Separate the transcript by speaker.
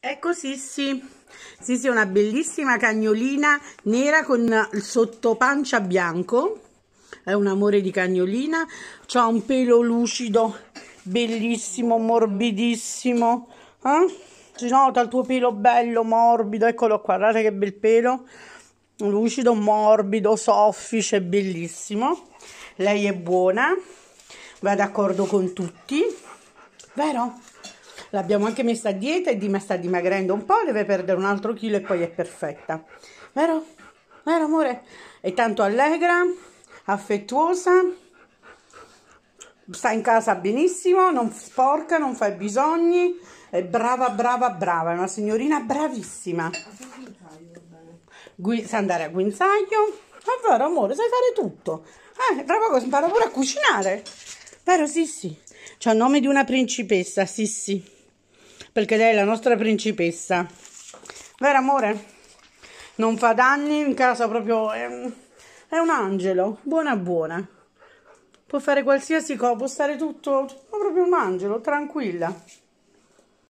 Speaker 1: Ecco Sissi, Sissi è una bellissima cagnolina nera con il sottopancia bianco, è un amore di cagnolina, ha un pelo lucido, bellissimo, morbidissimo, eh? si nota il tuo pelo bello, morbido, eccolo qua, guardate che bel pelo, lucido, morbido, soffice, bellissimo, lei è buona, va d'accordo con tutti, vero? l'abbiamo anche messa a dieta e Dima sta dimagrendo un po', deve perdere un altro chilo e poi è perfetta. Vero? Vero amore? È tanto allegra, affettuosa, sta in casa benissimo, non sporca, non fa bisogni, è brava, brava, brava, è una signorina bravissima. Gui- sa andare a guinzaglio. È vero amore, sai fare tutto. Eh, tra poco impara pure a cucinare. Vero, Sissi? C'è il nome di una principessa, sì, sì perché lei è la nostra principessa. Vero amore? Non fa danni in casa proprio... È ehm, un, è un angelo, buona buona. Può fare qualsiasi cosa, può stare tutto... È proprio un angelo, tranquilla.